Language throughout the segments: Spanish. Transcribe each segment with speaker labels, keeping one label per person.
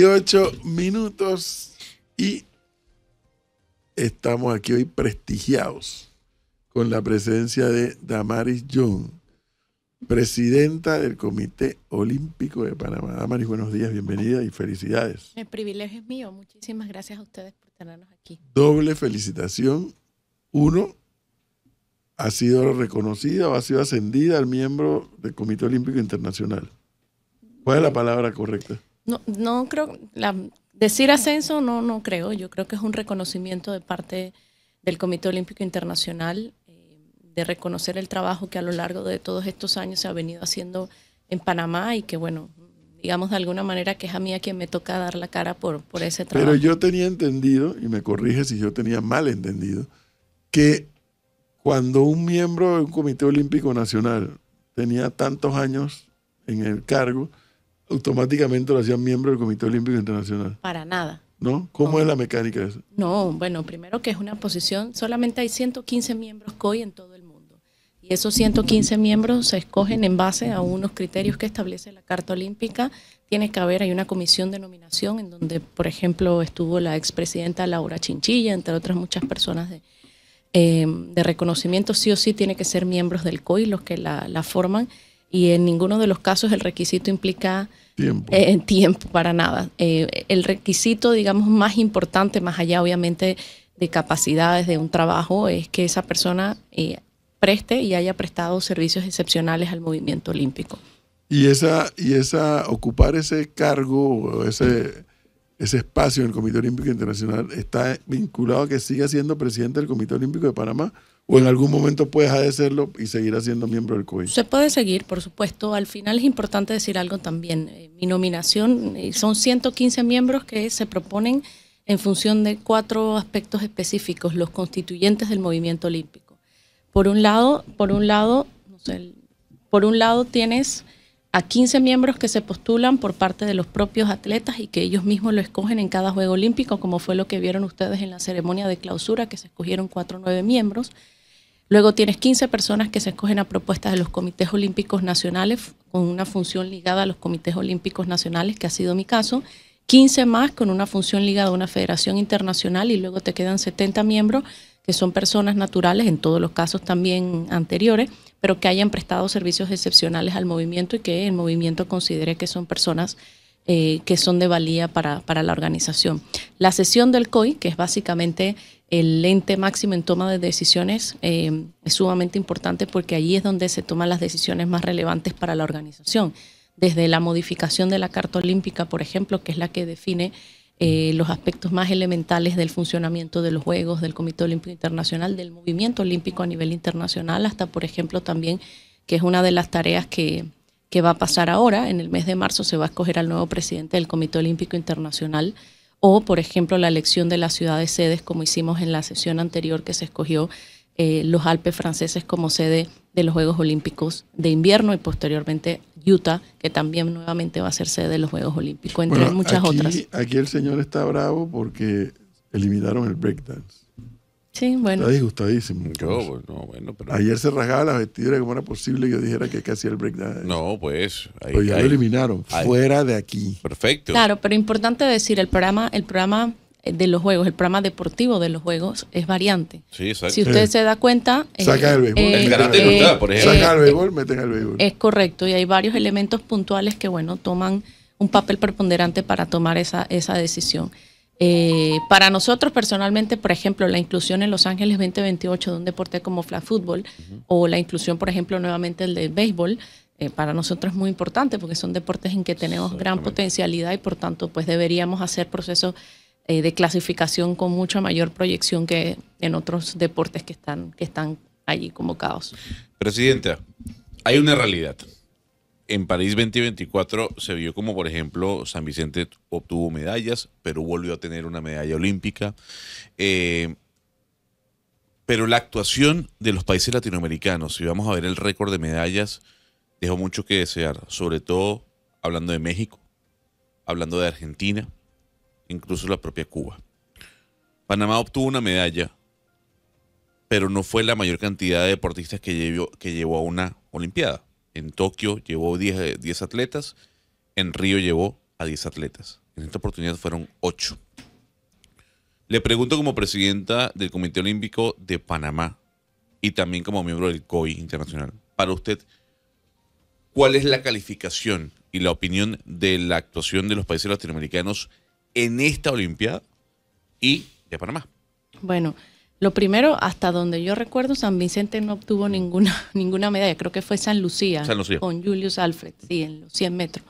Speaker 1: 28 minutos y estamos aquí hoy prestigiados con la presencia de Damaris Young, presidenta del Comité Olímpico de Panamá. Damaris, buenos días, bienvenida y felicidades.
Speaker 2: El privilegio es mío, muchísimas gracias a ustedes por tenernos aquí.
Speaker 1: Doble felicitación. Uno, ha sido reconocida o ha sido ascendida al miembro del Comité Olímpico Internacional. ¿Cuál es la palabra correcta?
Speaker 2: No, no creo, decir ascenso no, no creo, yo creo que es un reconocimiento de parte del Comité Olímpico Internacional, eh, de reconocer el trabajo que a lo largo de todos estos años se ha venido haciendo en Panamá y que bueno, digamos de alguna manera que es a mí a quien me toca dar la cara por, por ese trabajo. Pero
Speaker 1: yo tenía entendido, y me corrige si yo tenía mal entendido, que cuando un miembro de un Comité Olímpico Nacional tenía tantos años en el cargo, automáticamente lo hacían miembro del Comité Olímpico Internacional.
Speaker 2: Para nada.
Speaker 1: ¿No? ¿Cómo es la mecánica de eso?
Speaker 2: No, bueno, primero que es una posición, solamente hay 115 miembros COI en todo el mundo. Y esos 115 miembros se escogen en base a unos criterios que establece la Carta Olímpica. Tiene que haber, hay una comisión de nominación en donde, por ejemplo, estuvo la expresidenta Laura Chinchilla, entre otras muchas personas de, eh, reconocimiento. Sí o sí tiene que ser miembros del COI los que la, la forman y en ninguno de los casos el requisito implica tiempo, eh, tiempo para nada. Eh, el requisito, digamos, más importante, más allá obviamente de capacidades de un trabajo, es que esa persona eh, preste y haya prestado servicios excepcionales al movimiento olímpico.
Speaker 1: Y esa, y esa ocupar ese cargo, ese, ese espacio en el Comité Olímpico Internacional, está vinculado a que siga siendo presidente del Comité Olímpico de Panamá o en algún momento puedes hacerlo y seguir siendo miembro del COI?
Speaker 2: Se puede seguir, por supuesto. Al final es importante decir algo también. Eh, mi nominación eh, son 115 miembros que se proponen en función de cuatro aspectos específicos, los constituyentes del movimiento olímpico. Por un lado, por un lado, por un lado tienes a 15 miembros que se postulan por parte de los propios atletas y que ellos mismos lo escogen en cada Juego Olímpico, como fue lo que vieron ustedes en la ceremonia de clausura, que se escogieron cuatro o nueve miembros. Luego tienes 15 personas que se escogen a propuestas de los comités olímpicos nacionales con una función ligada a los comités olímpicos nacionales, que ha sido mi caso. 15 más con una función ligada a una federación internacional y luego te quedan 70 miembros que son personas naturales, en todos los casos también anteriores, pero que hayan prestado servicios excepcionales al movimiento y que el movimiento considere que son personas eh, que son de valía para, para, la organización. La sesión del COI, que es básicamente el lente máximo en toma de decisiones, eh, es sumamente importante porque allí es donde se toman las decisiones más relevantes para la organización. Desde la modificación de la Carta Olímpica, por ejemplo, que es la que define eh, los aspectos más elementales del funcionamiento de los Juegos, del Comité Olímpico Internacional, del movimiento olímpico a nivel internacional, hasta, por ejemplo, también, que es una de las tareas que, ¿Qué va a pasar ahora. En el mes de marzo se va a escoger al nuevo presidente del Comité Olímpico Internacional o, por ejemplo, la elección de las ciudades sedes, como hicimos en la sesión anterior que se escogió eh, los Alpes franceses como sede de los Juegos Olímpicos de invierno y posteriormente Utah, que también nuevamente va a ser sede de los Juegos Olímpicos, entre muchas otras.
Speaker 1: Aquí el señor está bravo porque eliminaron el breakdance.
Speaker 2: Sí, bueno. Está
Speaker 1: disgustadísimo. Pues, Ayer se rasgaba la vestidura ¿cómo era posible que yo dijera que hacía el breakdown? No, pues. Ahí, pues ya lo eliminaron, fuera de aquí. Perfecto.
Speaker 2: Claro, pero importante decir, el programa, el programa eh, de los juegos, el programa deportivo de los juegos es variante.
Speaker 1: Sí, Si usted se
Speaker 2: da cuenta... Eh, Saca el béisbol. el
Speaker 1: eh, por ejemplo. Saca el el béisbol.
Speaker 2: Es correcto, y hay varios elementos puntuales que, bueno, toman un papel preponderante para tomar esa, esa decisión. Eh, para nosotros personalmente, por ejemplo, la inclusión en Los Ángeles 2028 de un deporte como flag fútbol o la inclusión, por ejemplo, nuevamente el de béisbol, eh, para nosotros es muy importante porque son deportes en que tenemos gran potencialidad y por tanto pues deberíamos hacer procesos eh, de clasificación con mucha mayor proyección que en otros deportes que están, que están allí convocados.
Speaker 3: Presidenta, hay una realidad en París 2024 se vio como, por ejemplo, San Vicente obtuvo medallas, Perú volvió a tener una medalla olímpica. Eh, pero la actuación de los países latinoamericanos, si vamos a ver el récord de medallas, dejó mucho que desear, sobre todo hablando de México, hablando de Argentina, incluso la propia Cuba. Panamá obtuvo una medalla, pero no fue la mayor cantidad de deportistas que llevó a una Olimpiada. En Tokio llevó 10, eh, atletas, en Río llevó a 10 atletas. En esta oportunidad fueron 8. Le pregunto como presidenta del Comité Olímpico de Panamá y también como miembro del COI Internacional, para usted, ¿cuál es la calificación y la opinión de la actuación de los países latinoamericanos en esta Olimpiada y de Panamá?
Speaker 2: Bueno, lo primero, hasta donde yo recuerdo, San Vicente no obtuvo ninguna, ninguna medalla. Creo que fue San Lucía, con Julius Alfred, sí, en los 100 metros.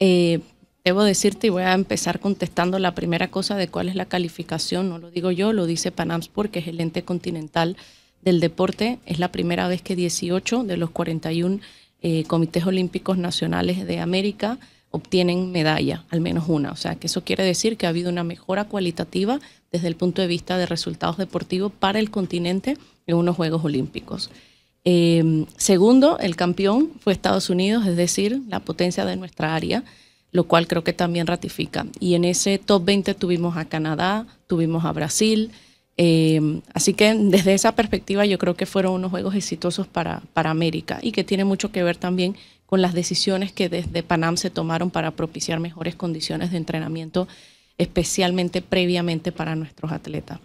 Speaker 2: Eh, debo decirte, y voy a empezar contestando la primera cosa de cuál es la calificación. No lo digo yo, lo dice panams porque es el ente continental del deporte. Es la primera vez que 18 de los 41 eh, comités olímpicos nacionales de América obtienen medalla, al menos una. O sea, que eso quiere decir que ha habido una mejora cualitativa desde el punto de vista de resultados deportivos para el continente en unos Juegos Olímpicos. Eh, segundo, el campeón fue Estados Unidos, es decir, la potencia de nuestra área, lo cual creo que también ratifica. Y en ese top 20 tuvimos a Canadá, tuvimos a Brasil. Eh, así que desde esa perspectiva yo creo que fueron unos juegos exitosos para, para América y que tiene mucho que ver también con las decisiones que desde Panam se tomaron para propiciar mejores condiciones de entrenamiento especialmente previamente para nuestros atletas.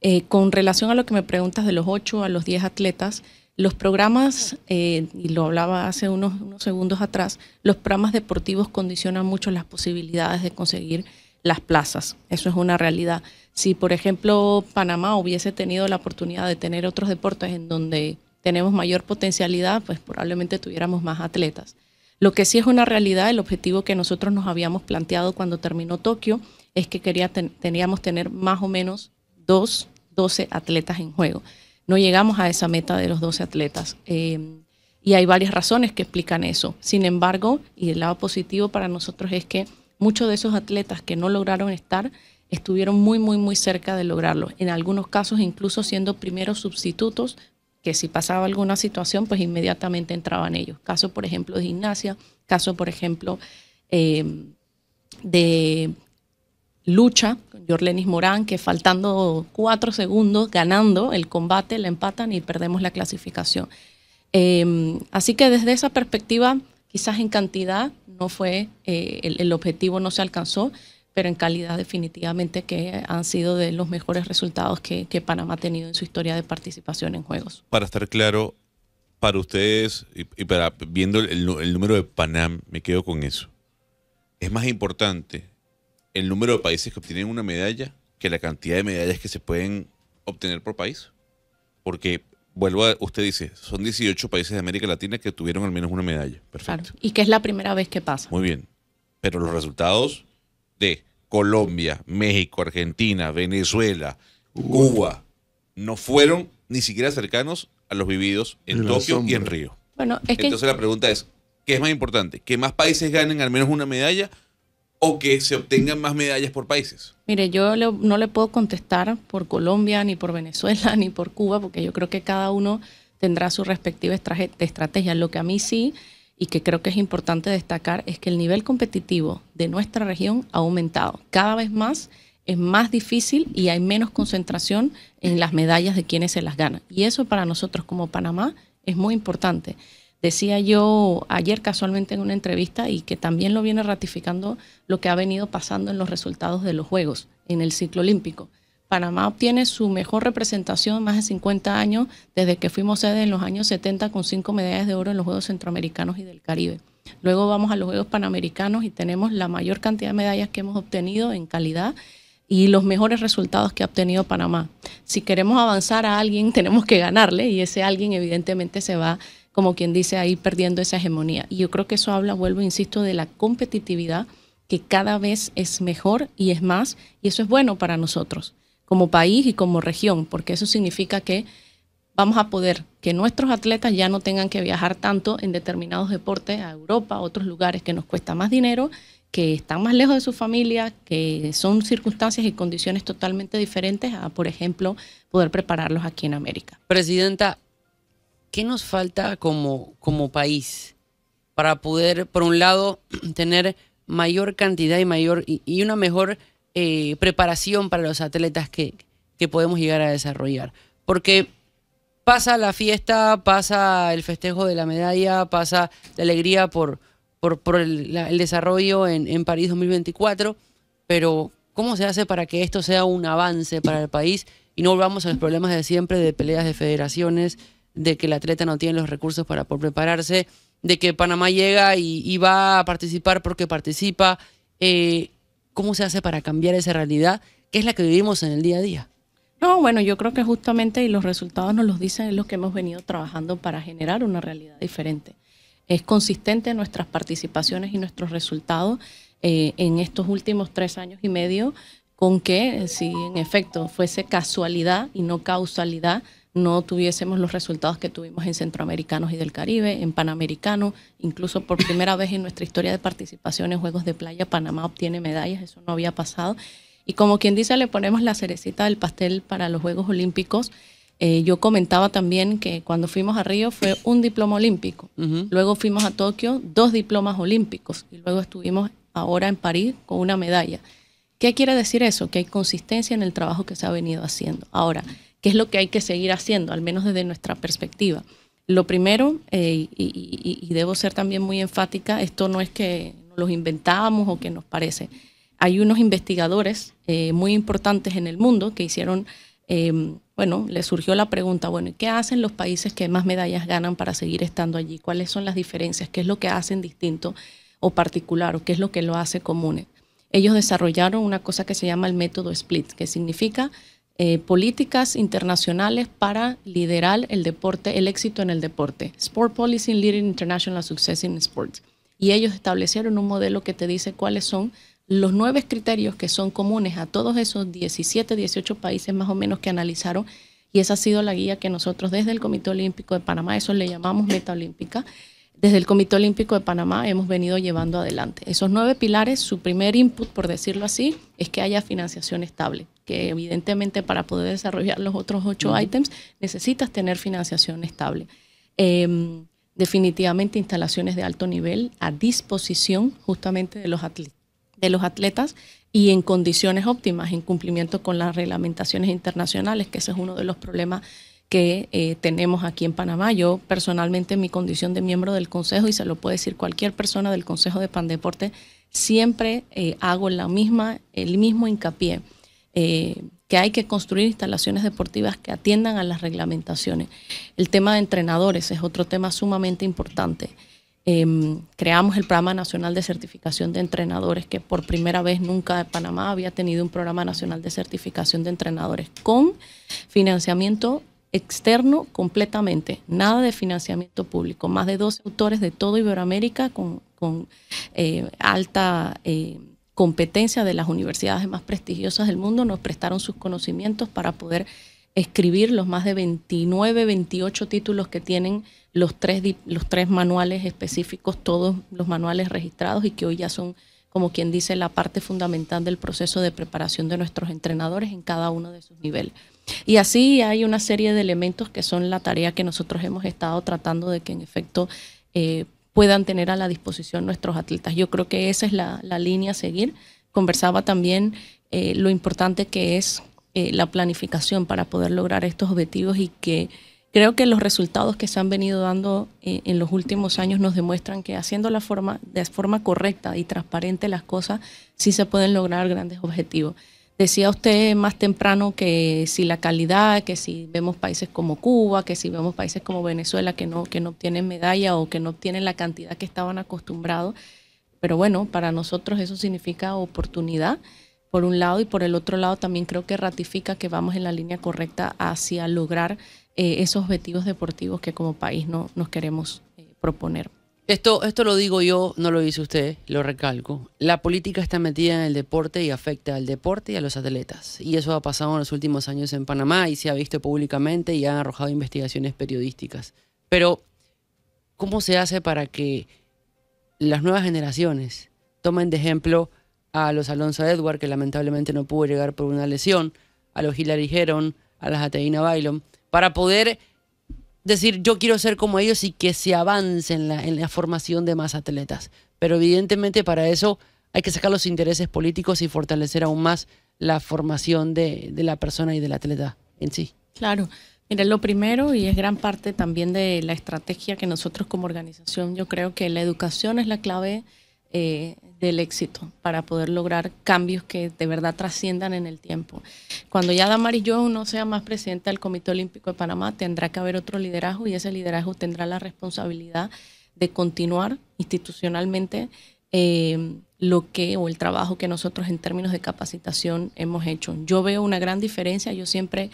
Speaker 2: Eh, con relación a lo que me preguntas de los 8 a los 10 atletas, los programas, eh, y lo hablaba hace unos, unos, segundos atrás, los programas deportivos condicionan mucho las posibilidades de conseguir las plazas. Eso es una realidad. Si, por ejemplo, Panamá hubiese tenido la oportunidad de tener otros deportes en donde tenemos mayor potencialidad, pues probablemente tuviéramos más atletas. Lo que sí es una realidad, el objetivo que nosotros nos habíamos planteado cuando terminó Tokio, es que quería teníamos tener más o menos dos, 12 atletas en juego. No llegamos a esa meta de los 12 atletas. Em, y hay varias razones que explican eso. Sin embargo, y el lado positivo para nosotros es que muchos de esos atletas que no lograron estar estuvieron muy, muy, muy cerca de lograrlo. En algunos casos, incluso siendo primeros sustitutos, que si pasaba alguna situación, pues inmediatamente entraban ellos. Caso, por ejemplo, de gimnasia, caso, por ejemplo, em, de lucha con Jorlenis Morán, que faltando cuatro segundos, ganando el combate, la empatan y perdemos la clasificación. Em, así que desde esa perspectiva, quizás en cantidad no fue, eh, el, objetivo no se alcanzó, pero en calidad definitivamente que han sido de los mejores resultados que, Panamá ha tenido en su historia de participación en Juegos.
Speaker 3: Para estar claro, para ustedes y, para viendo el, el número de Panam, me quedo con eso. Es más importante el número de países que obtienen una medalla que la cantidad de medallas que se pueden obtener por país. Porque, vuelvo a, usted dice, son 18 países de América Latina que tuvieron al menos una medalla. Perfecto.
Speaker 2: Y que es la primera vez que pasa.
Speaker 3: Muy bien. Pero los resultados de Colombia, México, Argentina, Venezuela, Cuba, no fueron ni siquiera cercanos a los vividos en Tokio y en Río.
Speaker 2: Bueno, es Entonces la
Speaker 3: pregunta es, ¿qué es más importante? ¿Que más países ganen al menos una medalla o que se obtengan más medallas por países?
Speaker 2: Mire, yo no le puedo contestar por Colombia, ni por Venezuela, ni por Cuba, porque yo creo que cada uno tendrá su respectiva estrategia. Lo que a mí sí y que creo que es importante destacar es que el nivel competitivo de nuestra región ha aumentado. Cada vez más es más difícil y hay menos concentración en las medallas de quienes se las ganan. Y eso para nosotros como Panamá es muy importante. Decía yo ayer casualmente en una entrevista y que también lo viene ratificando lo que ha venido pasando en los resultados de los Juegos, en el ciclo olímpico. Panamá obtiene su mejor representación más de 50 años desde que fuimos sede en los años 70 con cinco medallas de oro en los Juegos Centroamericanos y del Caribe. Luego vamos a los Juegos Panamericanos y tenemos la mayor cantidad de medallas que hemos obtenido en calidad y los mejores resultados que ha obtenido Panamá. Si queremos avanzar a alguien, tenemos que ganarle y ese alguien evidentemente se va como quien dice, ahí perdiendo esa hegemonía. Y yo creo que eso habla, vuelvo, insisto, de la competitividad que cada vez es mejor y es más, y eso es bueno para nosotros como país y como región, porque eso significa que vamos a poder que nuestros atletas ya no tengan que viajar tanto en determinados deportes a Europa, a otros lugares que nos cuesta más dinero, que están más lejos de su familia, que son circunstancias y condiciones totalmente diferentes a, por ejemplo, poder prepararlos
Speaker 4: aquí en América. Presidenta, ¿qué nos falta como, como país para poder, por un lado, tener mayor cantidad y mayor y, una mejor eh, preparación para los atletas que, podemos llegar a desarrollar? Porque pasa la fiesta, pasa el festejo de la medalla, pasa la alegría por, por, el, desarrollo en, en, París 2024, pero ¿cómo se hace para que esto sea un avance para el país y no volvamos a los problemas de siempre de peleas de federaciones, de que el atleta no tiene los recursos para prepararse, de que Panamá llega y, va a participar porque participa. Eh, ¿Cómo se hace para cambiar esa realidad que es la que vivimos en el día a día? No, bueno, yo creo que justamente,
Speaker 2: y los resultados nos los dicen, es lo que hemos venido trabajando para generar una realidad diferente. Es consistente nuestras participaciones y nuestros resultados eh, en estos últimos tres años y medio, con que si en efecto fuese casualidad y no causalidad, no tuviésemos los resultados que tuvimos en Centroamericanos y del Caribe, en Panamericano, incluso por primera vez en nuestra historia de participación en Juegos de Playa, Panamá obtiene medallas, eso no había pasado. Y como quien dice, le ponemos la cerecita del pastel para los Juegos Olímpicos. Eh, yo comentaba también que cuando fuimos a Río fue un diploma olímpico, luego fuimos a Tokio, dos diplomas olímpicos, y luego estuvimos ahora en París con una medalla. ¿Qué quiere decir eso? Que hay consistencia en el trabajo que se ha venido haciendo. Ahora, es lo que hay que seguir haciendo, al menos desde nuestra perspectiva. Lo primero, eh, y, debo ser también muy enfática, esto no es que los inventamos o que nos parece. Hay unos investigadores eh, muy importantes en el mundo que hicieron, eh, bueno, les surgió la pregunta, bueno, ¿qué hacen los países que más medallas ganan para seguir estando allí? ¿Cuáles son las diferencias? ¿Qué es lo que hacen distinto o particular? ¿O qué es lo que lo hace común? Ellos desarrollaron una cosa que se llama el método SPLIT, que significa eh, políticas internacionales para liderar el deporte, el éxito en el deporte. Sport Policy Leading International Success in Sports. Y ellos establecieron un modelo que te dice cuáles son los nueve criterios que son comunes a todos esos 17, 18 países más o menos que analizaron. Y esa ha sido la guía que nosotros desde el Comité Olímpico de Panamá, eso le llamamos meta olímpica, desde el Comité Olímpico de Panamá hemos venido llevando adelante. Esos nueve pilares, su primer input, por decirlo así, es que haya financiación estable que evidentemente para poder desarrollar los otros ocho ítems necesitas tener financiación estable. Em, definitivamente instalaciones de alto nivel a disposición justamente de los, de los atletas y en condiciones óptimas, en cumplimiento con las reglamentaciones internacionales, que ese es uno de los problemas que eh, tenemos aquí en Panamá. Yo personalmente, en mi condición de miembro del Consejo, y se lo puede decir cualquier persona del Consejo de Pandeporte, siempre eh, hago la misma, el mismo hincapié. Eh, que hay que construir instalaciones deportivas que atiendan a las reglamentaciones. El tema de entrenadores es otro tema sumamente importante. Em, creamos el Programa Nacional de Certificación de Entrenadores, que por primera vez nunca Panamá había tenido un Programa Nacional de Certificación de Entrenadores con financiamiento externo completamente, nada de financiamiento público, más de 12 autores de todo Iberoamérica con, eh, alta... Eh, competencia de las universidades más prestigiosas del mundo, nos prestaron sus conocimientos para poder escribir los más de 29, 28 títulos que tienen los tres, los tres manuales específicos, todos los manuales registrados y que hoy ya son, como quien dice, la parte fundamental del proceso de preparación de nuestros entrenadores en cada uno de sus niveles. Y así hay una serie de elementos que son la tarea que nosotros hemos estado tratando de que en efecto eh, puedan tener a la disposición nuestros atletas. Yo creo que esa es la, línea a seguir. Conversaba también eh, lo importante que es eh, la planificación para poder lograr estos objetivos y que creo que los resultados que se han venido dando eh, en los últimos años nos demuestran que haciendo la forma, de forma correcta y transparente las cosas, sí se pueden lograr grandes objetivos. Decía usted más temprano que si la calidad, que si vemos países como Cuba, que si vemos países como Venezuela que no, que no obtienen medalla o que no obtienen la cantidad que estaban acostumbrados. Pero bueno, para nosotros eso significa oportunidad, por un lado, y por el otro lado también creo que ratifica que vamos en la línea correcta hacia lograr eh, esos objetivos deportivos que como país no, nos queremos eh, proponer.
Speaker 4: Esto, lo digo yo, no lo dice usted, lo recalco. La política está metida en el deporte y afecta al deporte y a los atletas. Y eso ha pasado en los últimos años en Panamá y se ha visto públicamente y han arrojado investigaciones periodísticas. Pero, ¿cómo se hace para que las nuevas generaciones tomen de ejemplo a los Alonso Edward, que lamentablemente no pudo llegar por una lesión, a los Hilary Heron, a las Ateina Bailon, para poder decir yo quiero ser como ellos y que se avance en la, en la formación de más atletas. Pero evidentemente para eso hay que sacar los intereses políticos y fortalecer aún más la formación de, de la persona y del atleta en sí. Claro.
Speaker 2: Mira, lo primero, y es gran parte también de la estrategia que nosotros como organización, yo creo que la educación es la clave eh, del éxito para poder lograr cambios que de verdad trasciendan en el tiempo. Cuando ya Damaris Jones no sea más presidenta del Comité Olímpico de Panamá, tendrá que haber otro liderazgo y ese liderazgo tendrá la responsabilidad de continuar institucionalmente eh, lo que o el trabajo que nosotros en términos de capacitación hemos hecho. Yo veo una gran diferencia, yo siempre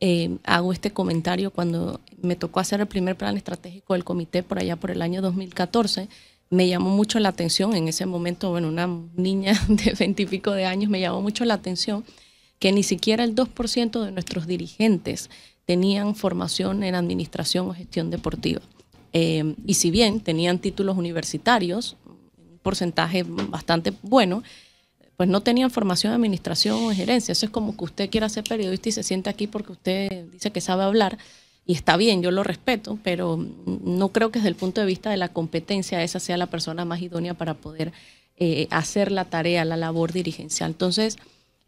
Speaker 2: eh, hago este comentario cuando me tocó hacer el primer plan estratégico del comité por allá por el año 2014 me llamó mucho la atención en ese momento, bueno, una niña de veintipico de años, me llamó mucho la atención que ni siquiera el 2% de nuestros dirigentes tenían formación en administración o gestión deportiva. Eh, y si bien tenían títulos universitarios, un porcentaje bastante bueno, pues no tenían formación en administración o en gerencia. Eso es como que usted quiera ser periodista y se siente aquí porque usted dice que sabe hablar, y está bien, yo lo respeto, pero no creo que desde el punto de vista de la competencia esa sea la persona más idónea para poder eh, hacer la tarea, la labor dirigencial. Entonces,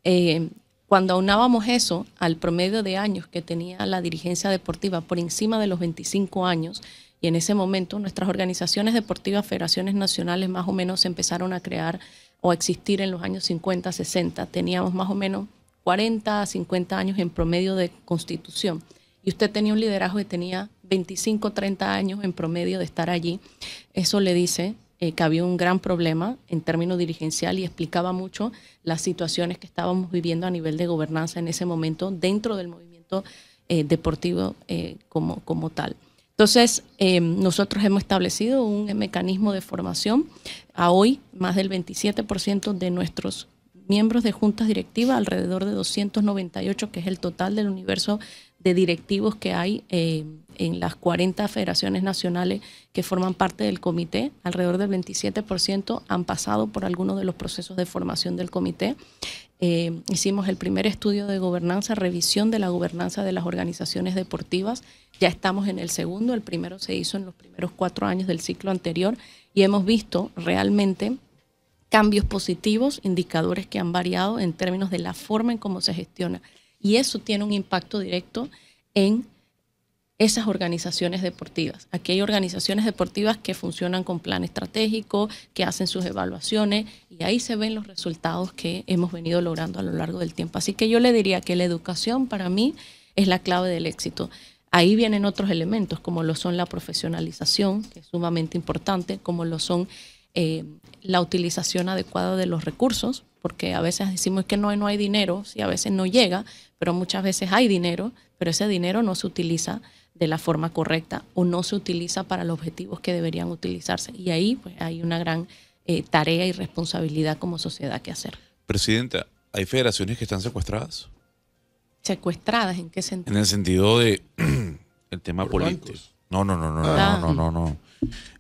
Speaker 2: eh, cuando aunábamos eso al promedio de años que tenía la dirigencia deportiva por encima de los 25 años, y en ese momento nuestras organizaciones deportivas, federaciones nacionales más o menos empezaron a crear o a existir en los años 50, 60, teníamos más o menos 40 a 50 años en promedio de constitución y usted tenía un liderazgo que tenía 25, 30 años en promedio de estar allí, eso le dice eh, que había un gran problema en términos dirigencial y explicaba mucho las situaciones que estábamos viviendo a nivel de gobernanza en ese momento dentro del movimiento eh, deportivo eh, como, como tal. Entonces, em, nosotros hemos establecido un mecanismo de formación. A hoy, más del 27% de nuestros miembros de juntas directivas, alrededor de 298, que es el total del universo de directivos que hay eh, en las 40 federaciones nacionales que forman parte del comité. Alrededor del 27% han pasado por alguno de los procesos de formación del comité. Eh, hicimos el primer estudio de gobernanza, revisión de la gobernanza de las organizaciones deportivas. Ya estamos en el segundo, el primero se hizo en los primeros cuatro años del ciclo anterior y hemos visto realmente cambios positivos, indicadores que han variado en términos de la forma en cómo se gestiona y eso tiene un impacto directo en esas organizaciones deportivas. Aquí hay organizaciones deportivas que funcionan con plan estratégico, que hacen sus evaluaciones y ahí se ven los resultados que hemos venido logrando a lo largo del tiempo. Así que yo le diría que la educación para mí es la clave del éxito. Ahí vienen otros elementos como lo son la profesionalización, que es sumamente importante, como lo son eh, la utilización adecuada de los recursos, porque a veces decimos que no, no hay dinero, sí, a veces no llega, pero muchas veces hay dinero, pero ese dinero no se utiliza de la forma correcta o no se utiliza para los objetivos que deberían utilizarse. Y ahí pues, hay una gran eh, tarea y responsabilidad como sociedad que hacer.
Speaker 3: Presidenta, ¿hay federaciones que están secuestradas?
Speaker 2: ¿Secuestradas en qué sentido?
Speaker 3: En el sentido de el tema político. No, no, no, no, no, ah. no, no, no.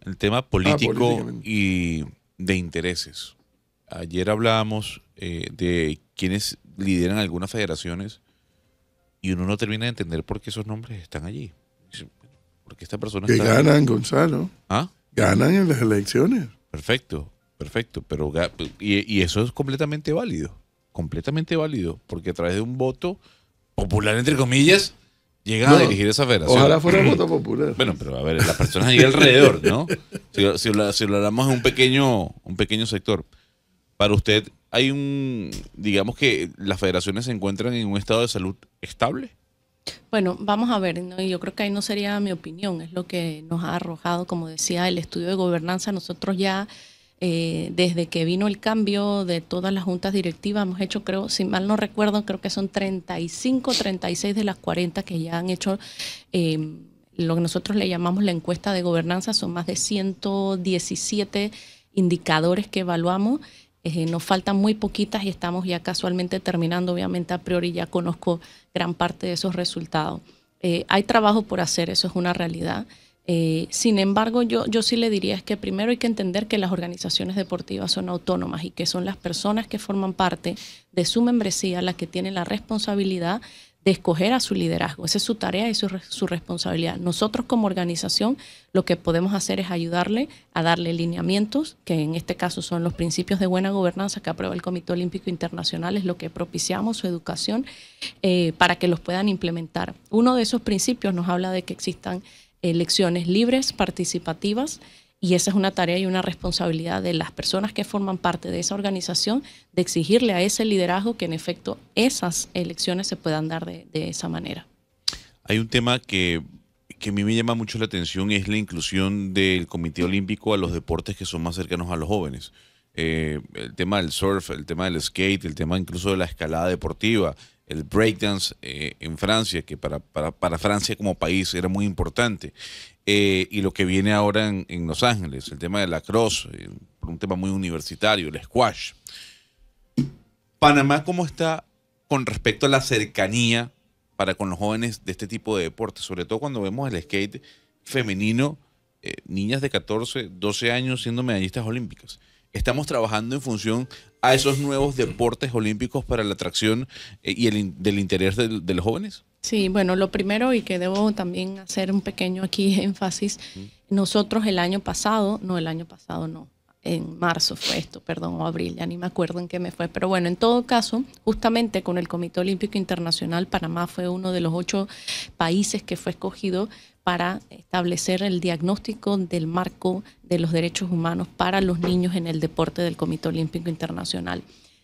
Speaker 3: El tema político ah, y de intereses. Ayer hablábamos eh, de quienes lideran algunas federaciones y uno no termina de entender por qué esos nombres están allí. Porque esta persona que ganan,
Speaker 1: Gonzalo.
Speaker 3: ¿Ah? Ganan en las elecciones. Perfecto, perfecto. Pero y, eso es completamente válido. Completamente válido. Porque a través de un voto popular, entre comillas, llegan a dirigir esa federación. Ojalá fuera un voto popular. Bueno, pero a ver, las personas ahí alrededor, ¿no? Si, lo hablamos en un pequeño, un pequeño sector. Para usted, hay un, digamos que las federaciones se encuentran en un estado de salud estable.
Speaker 2: Bueno, vamos a ver, yo creo que ahí no sería mi opinión, es lo que nos ha arrojado, como decía, el estudio de gobernanza. Nosotros ya, eh, desde que vino el cambio de todas las juntas directivas, hemos hecho, creo, si mal no recuerdo, creo que son 35, 36 de las 40 que ya han hecho em, lo que nosotros le llamamos la encuesta de gobernanza, son más de 117 indicadores que evaluamos eh, nos faltan muy poquitas y estamos ya casualmente terminando. Obviamente, a priori ya conozco gran parte de esos resultados. Eh, hay trabajo por hacer, eso es una realidad. Eh, sin embargo, yo, yo sí le diría es que primero hay que entender que las organizaciones deportivas son autónomas y que son las personas que forman parte de su membresía las que tienen la responsabilidad de escoger a su liderazgo. Esa es su tarea y su, su, responsabilidad. Nosotros como organización lo que podemos hacer es ayudarle a darle lineamientos, que en este caso son los principios de buena gobernanza que aprueba el Comité Olímpico Internacional, es lo que propiciamos su educación eh, para que los puedan implementar. Uno de esos principios nos habla de que existan elecciones libres, participativas y esa es una tarea y una responsabilidad de las personas que forman parte de esa organización de exigirle a ese liderazgo que en efecto esas elecciones se puedan dar de, esa manera.
Speaker 3: Hay un tema que, a mí me llama mucho la atención es la inclusión del Comité Olímpico a los deportes que son más cercanos a los jóvenes. Eh, el tema del surf, el tema del skate, el tema incluso de la escalada deportiva, el breakdance eh, en Francia, que para, Francia como país era muy importante. Eh, y lo que viene ahora en, Los Ángeles, el tema de la cross, eh, un tema muy universitario, el squash. Panamá, ¿cómo está con respecto a la cercanía para con los jóvenes de este tipo de deportes? Sobre todo cuando vemos el skate femenino, eh, niñas de 14, 12 años siendo medallistas olímpicas. Estamos trabajando en función a esos nuevos deportes olímpicos para la atracción y el del interés de los jóvenes.
Speaker 2: Sí, bueno, lo primero y que debo también hacer un pequeño aquí énfasis, nosotros el año pasado, no el año pasado, no, en marzo fue esto, perdón, o abril, ya ni me acuerdo en qué me fue, pero bueno, en todo caso, justamente con el Comité Olímpico Internacional, Panamá fue uno de los ocho países que fue escogido para establecer el diagnóstico del marco de los derechos humanos para los niños en el deporte del Comité Olímpico Internacional.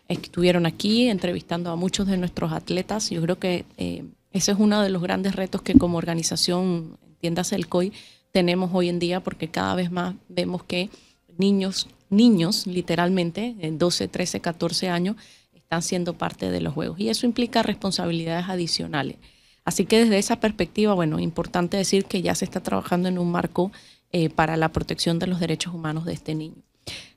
Speaker 2: Estuvieron aquí entrevistando a muchos de nuestros atletas, yo creo que... Eh, ese es uno de los grandes retos que como organización, Tiendas el COI, tenemos hoy en día porque cada vez más vemos que niños, niños literalmente, en 12, 13, 14 años, están siendo parte de los juegos. Y eso implica responsabilidades adicionales. Así que desde esa perspectiva, bueno, importante decir que ya se está trabajando en un marco eh, para la protección de los derechos humanos de este niño.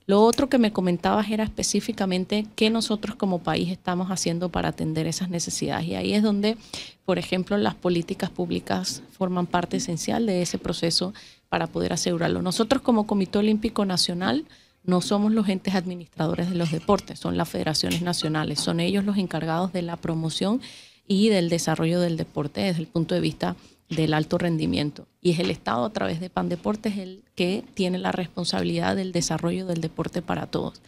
Speaker 2: Lo otro que me comentabas era específicamente qué nosotros como país estamos haciendo para atender esas necesidades. Y ahí es donde, por ejemplo, las políticas públicas forman parte esencial de ese proceso para poder asegurarlo. Nosotros como Comité Olímpico Nacional no somos los entes administradores de los deportes, son las federaciones nacionales, son ellos los encargados de la promoción y del desarrollo del deporte desde el punto de vista del alto rendimiento. Y es el Estado a través de Pandeportes el que tiene la responsabilidad del desarrollo del deporte para todos.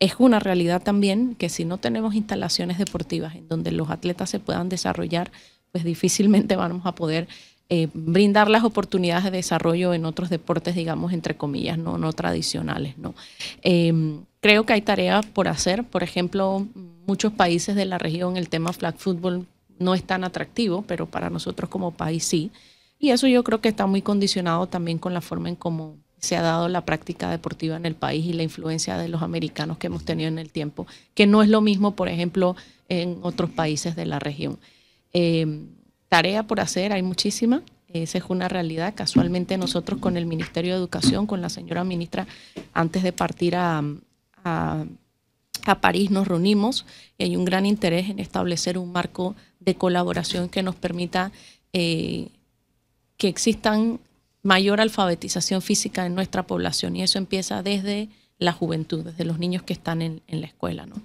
Speaker 2: Es una realidad también que si no tenemos instalaciones deportivas en donde los atletas se puedan desarrollar, pues difícilmente vamos a poder eh, brindar las oportunidades de desarrollo en otros deportes, digamos, entre comillas, no, no tradicionales. ¿no? Eh, creo que hay tareas por hacer. Por ejemplo, muchos países de la región, el tema flag football no es tan atractivo, pero para nosotros como país sí. Y eso yo creo que está muy condicionado también con la forma en cómo se ha dado la práctica deportiva en el país y la influencia de los americanos que hemos tenido en el tiempo, que no es lo mismo, por ejemplo, en otros países de la región. Em, tarea por hacer, hay muchísima. Esa es una realidad. Casualmente nosotros con el Ministerio de Educación, con la señora ministra, antes de partir a a París nos reunimos y hay un gran interés en establecer un marco de colaboración que nos permita eh, que existan mayor alfabetización física en nuestra población y eso empieza
Speaker 4: desde la juventud, desde los niños que están en, la escuela. ¿no?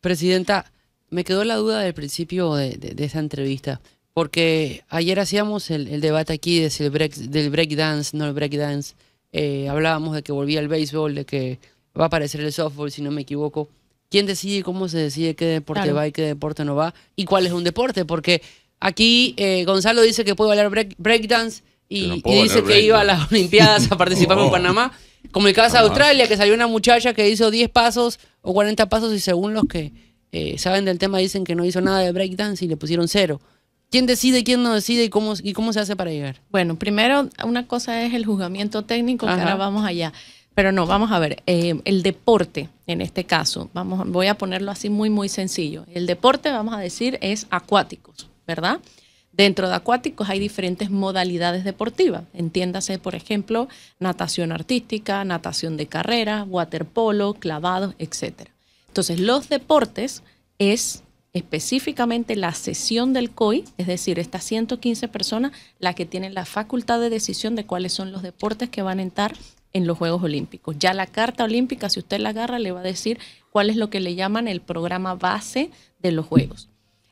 Speaker 4: Presidenta, me quedó la duda del principio de, esa entrevista, porque ayer hacíamos el, debate aquí de break, del breakdance, no el breakdance, eh, hablábamos de que volvía el béisbol, de que va a aparecer el softball, si no me equivoco. ¿Quién decide cómo se decide qué deporte va y qué deporte no va? ¿Y cuál es un deporte? Porque aquí eh, Gonzalo dice que puede bailar breakdance y, dice que iba a las Olimpiadas a participar en oh. Panamá. Como el caso de Australia, que salió una muchacha que hizo 10 pasos o 40 pasos y según los que eh, saben del tema dicen que no hizo nada de breakdance y le pusieron cero. ¿Quién decide, quién no decide y cómo, y cómo se hace para llegar? Bueno, primero una cosa es el juzgamiento técnico, que ahora vamos allá.
Speaker 2: Pero no, vamos a ver, eh, el deporte en este caso, vamos, voy a ponerlo así muy, muy sencillo. El deporte, vamos a decir, es acuáticos, ¿verdad? Dentro de acuáticos hay diferentes modalidades deportivas. Entiéndase, por ejemplo, natación artística, natación de carrera, waterpolo, clavados, etc. Entonces, los deportes es específicamente la sesión del COI, es decir, estas 115 personas, las que tienen la facultad de decisión de cuáles son los deportes que van a entrar en los Juegos Olímpicos. Ya la Carta Olímpica, si usted la agarra, le va a decir cuál es lo que le llaman el programa base de los Juegos.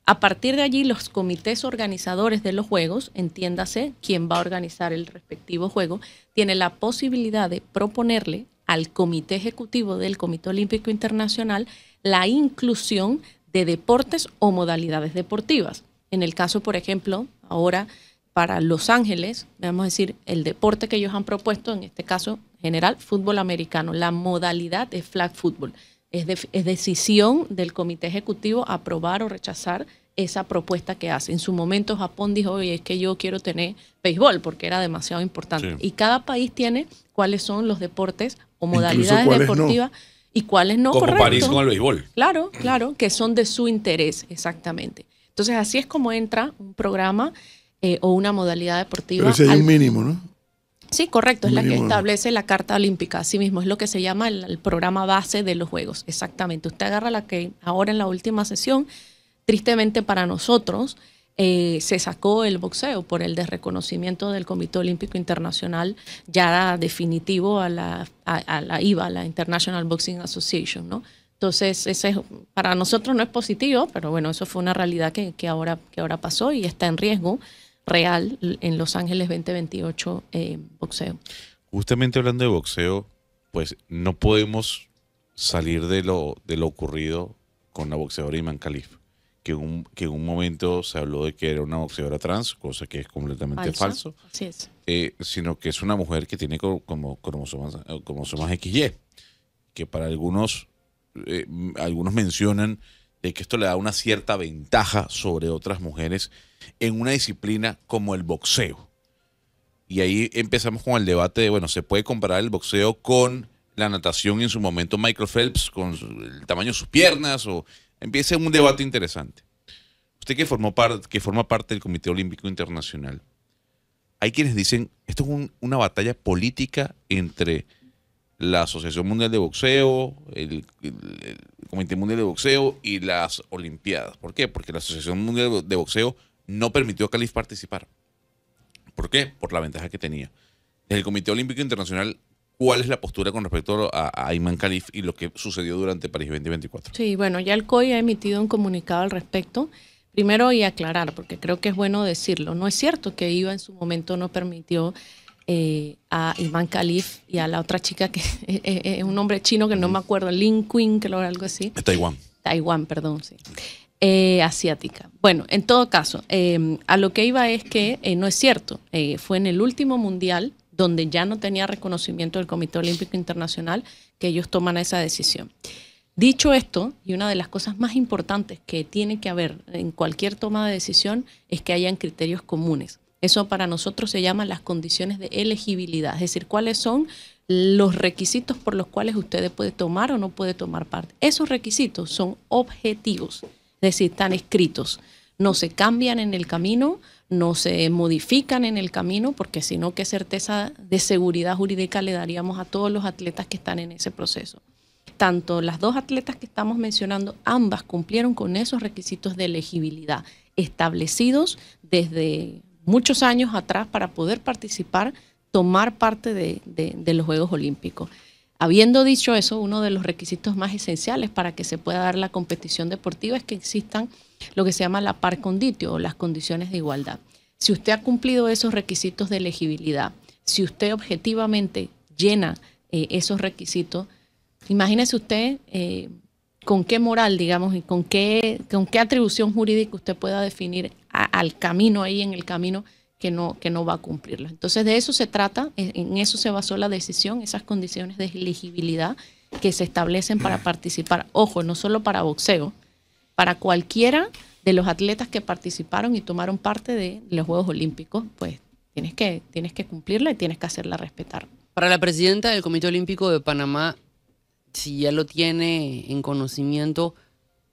Speaker 2: A partir de allí, los comités organizadores de los Juegos, entiéndase quién va a organizar el respectivo juego, tiene la posibilidad de proponerle al Comité Ejecutivo del Comité Olímpico Internacional la inclusión de deportes o modalidades deportivas. En el caso, por ejemplo, ahora para Los Ángeles, vamos a decir, el deporte que ellos han propuesto, en este caso general, fútbol americano. La modalidad es flag football. Es, decisión del comité ejecutivo aprobar o rechazar esa propuesta que hace. En su momento Japón dijo, oye, es que yo quiero tener béisbol porque era demasiado importante. Y cada país tiene cuáles son los deportes o modalidades deportivas y cuáles no. Como París con el béisbol. Claro, claro, que son de su interés, exactamente. Entonces así es como entra un programa eh, o una modalidad deportiva. Pero ese es un mínimo, ¿no? Sí, correcto, es la que establece la Carta Olímpica, Asimismo, mismo, es lo que se llama el, programa base de los Juegos, exactamente. Usted agarra la que ahora en la última sesión, tristemente para nosotros, eh, se sacó el boxeo por el desreconocimiento del Comité Olímpico Internacional, ya definitivo a la, a, la IVA, la International Boxing Association, ¿no? Entonces, para nosotros no es positivo, pero bueno, eso fue una realidad que, ahora, que ahora pasó y está en riesgo real en Los Ángeles 2028 eh, boxeo.
Speaker 3: Justamente hablando de boxeo, pues no podemos salir de lo, de lo ocurrido con la boxeadora Iman Khalif, que, que en un momento se habló de que era una boxeadora trans, cosa que es completamente falso, eh, sino que es una mujer que tiene como, como cromosomas, XY, que para algunos, eh, algunos mencionan de que esto le da una cierta ventaja sobre otras mujeres en una disciplina como el boxeo. Y ahí empezamos con el debate de, bueno, ¿se puede comparar el boxeo con la natación en su momento Michael Phelps, con el tamaño de sus piernas? O empieza un debate interesante. Usted que, formó que forma parte del Comité Olímpico Internacional, hay quienes dicen, esto es una batalla política entre la Asociación Mundial de Boxeo, el, Comité Mundial de Boxeo y las Olimpiadas. ¿Por qué? Porque la Asociación Mundial de Boxeo no permitió a Calif participar. ¿Por qué? Por la ventaja que tenía. En el Comité Olímpico Internacional, ¿cuál es la postura con respecto a, Imán Calif y lo que sucedió durante París 2024?
Speaker 2: Sí, bueno, ya el COI ha emitido un comunicado al respecto. Primero, y aclarar, porque creo que es bueno decirlo, no es cierto que IVA en su momento no permitió eh, a Imán Calif y a la otra chica que es eh, eh, un hombre chino que no me acuerdo, Lin Quinn, creo algo así. Taiwán. Taiwán, perdón, sí. Eh, asiática. Bueno, en todo caso, em, a lo que iba es que eh, no es cierto. Eh, fue en el último mundial donde ya no tenía reconocimiento del Comité Olímpico Internacional que ellos toman esa decisión. Dicho esto, y una de las cosas más importantes que tiene que haber en cualquier toma de decisión es que hayan criterios comunes. Eso para nosotros se llama las condiciones de elegibilidad, es decir, cuáles son los requisitos por los cuales ustedes puede tomar o no puede tomar parte. Esos requisitos son objetivos. Es decir, están escritos. No se cambian en el camino, no se modifican en el camino, porque si no, qué certeza de seguridad jurídica le daríamos a todos los atletas que están en ese proceso. Tanto las dos atletas que estamos mencionando, ambas cumplieron con esos requisitos de elegibilidad establecidos desde muchos años atrás para poder participar, tomar parte de, de los Juegos Olímpicos. Habiendo dicho eso, uno de los requisitos más esenciales para que se pueda dar la competición deportiva es que existan lo que se llama la par conditio o las condiciones de igualdad. Si usted ha cumplido esos requisitos de elegibilidad, si usted objetivamente llena eh, esos requisitos, imagínese usted eh, con qué moral, digamos, y con qué, con qué atribución jurídica usted pueda definir al camino ahí en el camino que no, que no va a cumplirla. Entonces de eso se trata, en eso se basó la decisión, esas condiciones de elegibilidad que se establecen para mm. participar, ojo, no solo para boxeo, para cualquiera de los atletas que participaron y tomaron parte de los Juegos Olímpicos, pues
Speaker 4: tienes que, tienes que cumplirla y tienes que hacerla respetar. Para la presidenta del Comité Olímpico de Panamá, si ya lo tiene en conocimiento,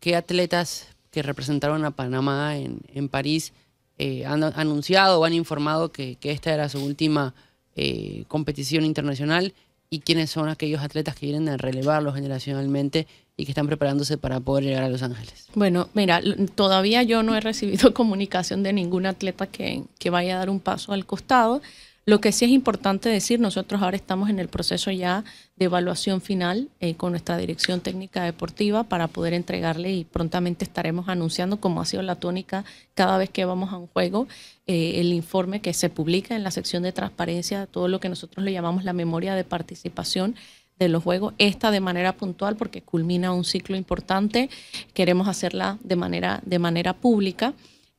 Speaker 4: ¿qué atletas que representaron a Panamá en, en París? Eh, han anunciado o han informado que, esta era su última eh, competición internacional y quiénes son aquellos atletas que vienen a relevarlo generacionalmente y que están preparándose para poder llegar a Los Ángeles.
Speaker 2: Bueno, mira, todavía yo no he recibido comunicación de ningún atleta que, que vaya a dar un paso al costado. Lo que sí es importante decir, nosotros ahora estamos en el proceso ya de evaluación final eh, con nuestra Dirección Técnica Deportiva para poder entregarle y prontamente estaremos anunciando, como ha sido la tónica cada vez que vamos a un juego, eh, el informe que se publica en la sección de transparencia, todo lo que nosotros le llamamos la memoria de participación de los juegos, esta de manera puntual porque culmina un ciclo importante, queremos hacerla de manera, de manera pública.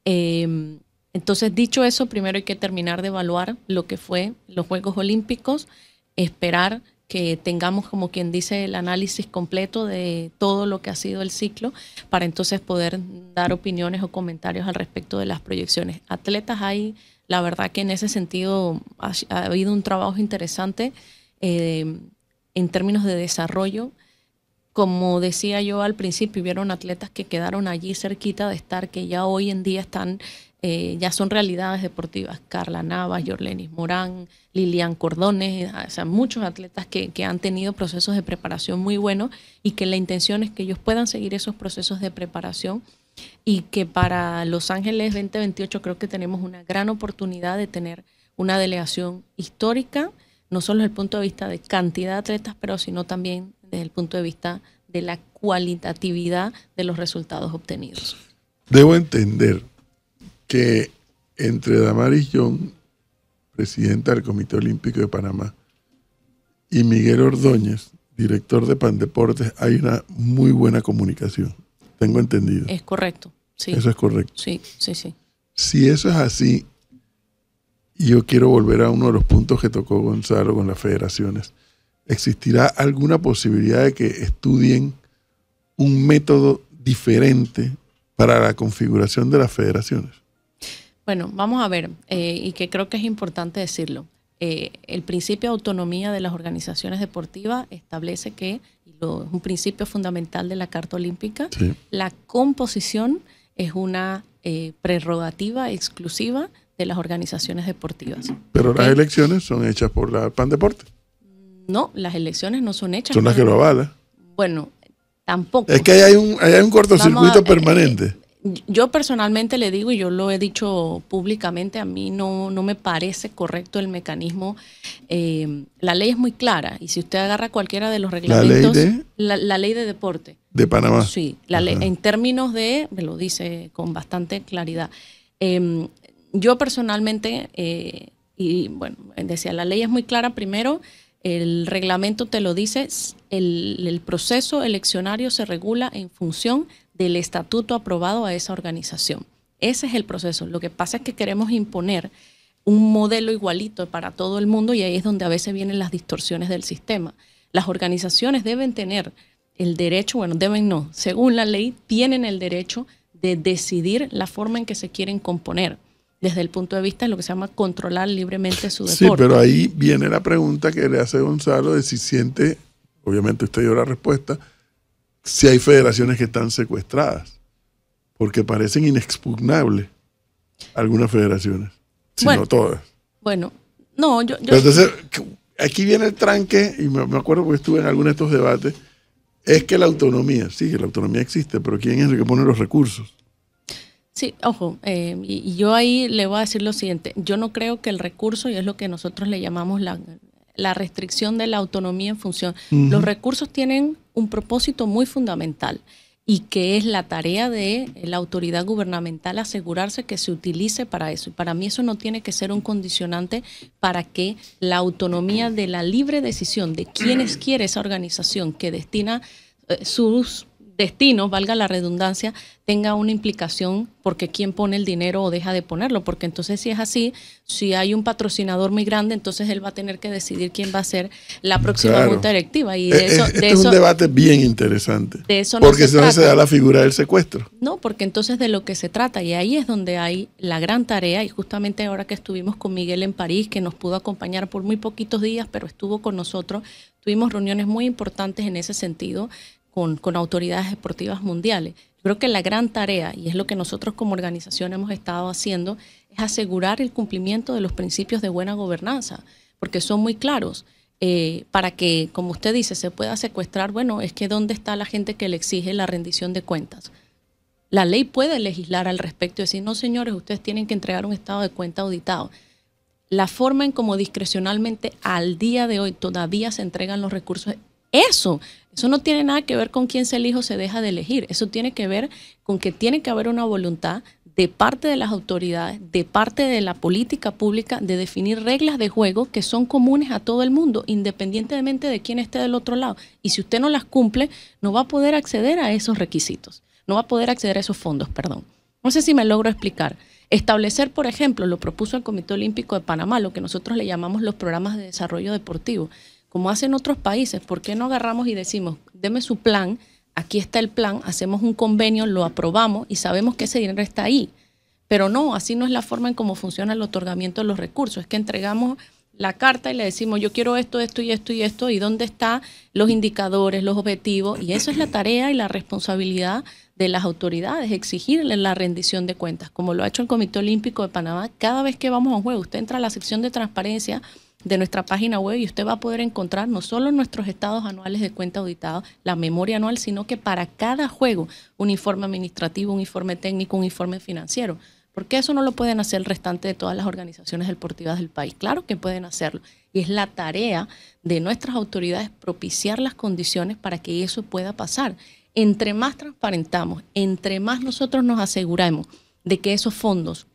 Speaker 2: Em, entonces, dicho eso, primero hay que terminar de evaluar lo que fue los Juegos Olímpicos, esperar que tengamos, como quien dice, el análisis completo de todo lo que ha sido el ciclo para entonces poder dar opiniones o comentarios al respecto de las proyecciones. Atletas hay, la verdad que en ese sentido ha, habido un trabajo interesante eh, en términos de desarrollo. Como decía yo al principio, hubieron atletas que quedaron allí cerquita de estar, que ya hoy en día están eh, ya son realidades deportivas. Carla Navas, Jorlenis Morán, Lilian Cordones, eh, o sea, muchos atletas que, que, han tenido procesos de preparación muy buenos y que la intención es que ellos puedan seguir esos procesos de preparación y que para Los Ángeles 2028 creo que tenemos una gran oportunidad de tener una delegación histórica, no solo desde el punto de vista de cantidad de atletas, pero sino también desde el punto de vista de la cualitatividad de los resultados obtenidos.
Speaker 1: Debo entender que entre Damaris John, presidenta del Comité Olímpico de Panamá, y Miguel Ordóñez, director de Pandeportes, hay una muy buena comunicación. Tengo entendido.
Speaker 2: Es correcto, sí. Eso es correcto. Sí, sí, sí.
Speaker 1: Si eso es así, yo quiero volver a uno de los puntos que tocó Gonzalo con las federaciones. ¿Existirá alguna posibilidad de que estudien un método diferente para la configuración de las federaciones?
Speaker 2: Bueno, vamos a ver, eh, y que creo que es importante decirlo. Eh, el principio de autonomía de las organizaciones deportivas establece que, es un principio fundamental de la Carta Olímpica, la composición es una eh, prerrogativa exclusiva de las organizaciones deportivas.
Speaker 1: Pero las elecciones son hechas por la Deporte.
Speaker 2: No, las elecciones no son hechas. Son las que lo Bueno, tampoco. Es que hay un, hay un cortocircuito permanente yo personalmente le digo, y yo lo he dicho públicamente, a mí no, no me parece correcto el mecanismo. Eh, la ley es muy clara y si usted agarra cualquiera de los reglamentos, la ley de, la, ley de deporte. De Panamá. Sí, la ley, en términos de, me lo dice con bastante claridad. Em, yo personalmente, eh, y bueno, decía, la ley es muy clara primero. El reglamento te lo dice, el, el proceso eleccionario se regula en función del estatuto aprobado a esa organización. Ese es el proceso. Lo que pasa es que queremos imponer un modelo igualito para todo el mundo y ahí es donde a veces vienen las distorsiones del sistema. Las organizaciones deben tener el derecho, bueno, deben no, según la ley, tienen el derecho de decidir la forma en que se quieren componer desde el punto de vista de lo que se llama controlar libremente su deporte. Sí, pero
Speaker 1: ahí viene la pregunta que le hace Gonzalo de si siente, obviamente usted dio la respuesta, si hay federaciones que están secuestradas, porque parecen inexpugnables algunas federaciones, sino no todas.
Speaker 2: Bueno, no, yo, yo... Entonces,
Speaker 1: aquí viene el tranque, y me, acuerdo porque estuve en alguno de estos debates, es que la autonomía, sí, que la autonomía existe, pero ¿quién es el que pone los recursos?
Speaker 2: Sí, ojo, eh, y yo ahí le voy a decir lo siguiente, yo no creo que el recurso, y es lo que nosotros le llamamos la, la restricción de la autonomía en función. Los recursos tienen un propósito muy fundamental y que es la tarea de eh, la autoridad gubernamental asegurarse que se utilice para eso. Y para mí eso no tiene que ser un condicionante para que la autonomía de la libre decisión de quienes quiere esa organización que destina eh, sus destino, valga la redundancia, tenga una implicación porque quién pone el dinero o deja de ponerlo, porque entonces si es así, si hay un patrocinador muy grande, entonces él va a tener que decidir quién va a ser la próxima junta directiva. Y e-, eso, e-, este es un debate
Speaker 1: bien interesante. porque se da la figura del secuestro.
Speaker 2: No, porque entonces de lo que se trata, y ahí es donde hay la gran tarea, y justamente ahora que estuvimos con Miguel en París, que nos pudo acompañar por muy poquitos días, pero estuvo con nosotros, tuvimos reuniones muy importantes en ese sentido, con, autoridades deportivas mundiales. creo que la gran tarea, y es lo que nosotros como organización hemos estado haciendo, es asegurar el cumplimiento de los principios de buena gobernanza, porque son muy claros. Eh, para que, como usted dice, se pueda secuestrar, bueno, es que ¿dónde está la gente que le exige la rendición de cuentas? La ley puede legislar al respecto y decir, no, señores, ustedes tienen que entregar un estado de cuenta auditado. La forma en cómo discrecionalmente al día de hoy todavía se entregan los recursos eso. Eso no tiene nada que ver con quién se elige o se deja de elegir. Eso tiene que ver con que tiene que haber una voluntad de parte de las autoridades, de parte de la política pública, de definir reglas de juego que son comunes a todo el mundo, independientemente de quién esté del otro lado. Y si usted no las cumple, no va a poder acceder a esos requisitos, no va a poder acceder a esos fondos, perdón. No sé si me logro explicar. Establecer, por ejemplo, lo propuso el Comité Olímpico de Panamá, lo que nosotros le llamamos los programas de desarrollo deportivo como hacen otros países, ¿por qué no agarramos y decimos, deme su plan, aquí está el plan, hacemos un convenio, lo aprobamos y sabemos que ese dinero está ahí? Pero no, así no es la forma en cómo funciona el otorgamiento de los recursos, es que entregamos la carta y le decimos, yo quiero esto, esto y esto y esto, y dónde están los indicadores, los objetivos, y eso es la tarea y la responsabilidad de las autoridades, exigirle la rendición de cuentas, como lo ha hecho el Comité Olímpico de Panamá, cada vez que vamos a un juego, usted entra a la sección de transparencia, de nuestra página web y usted va a poder encontrar no solo nuestros estados anuales de cuenta auditada, la memoria anual, sino que para cada juego un informe administrativo, un informe técnico, un informe financiero. Porque eso no lo pueden hacer el restante de todas las organizaciones deportivas del país. Claro que pueden hacerlo. Y es la tarea de nuestras autoridades propiciar las condiciones para que eso pueda pasar. Entre más transparentamos, entre más nosotros nos aseguramos de que esos fondos